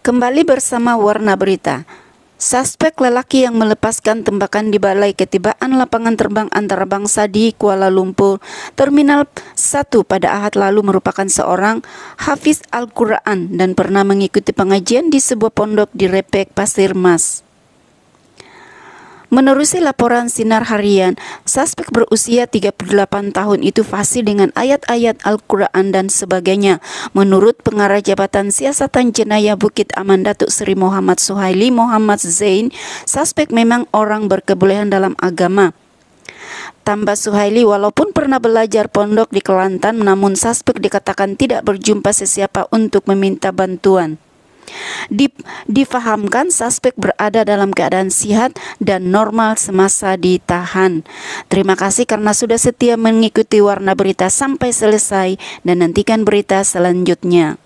Kembali bersama Warna Berita. Suspek lelaki yang melepaskan tembakan di balai ketibaan lapangan terbang antarabangsa di Kuala Lumpur, Terminal 1 pada Ahad lalu merupakan seorang Hafiz Al-Quran dan pernah mengikuti pengajian di sebuah pondok di Repek Pasir Mas. Menerusi laporan sinar harian, suspek berusia 38 tahun itu fasih dengan ayat-ayat Al-Quran dan sebagainya. Menurut pengarah Jabatan Siasatan Jenayah Bukit Aman Datuk Seri Muhammad Suhaili Muhammad Zain, suspek memang orang berkebolehan dalam agama. Tambah Suhaili walaupun pernah belajar pondok di Kelantan namun suspek dikatakan tidak berjumpa sesiapa untuk meminta bantuan. Dip, difahamkan suspek berada dalam keadaan sihat dan normal semasa ditahan. Terima kasih karena sudah setia mengikuti warna berita sampai selesai dan nantikan berita selanjutnya.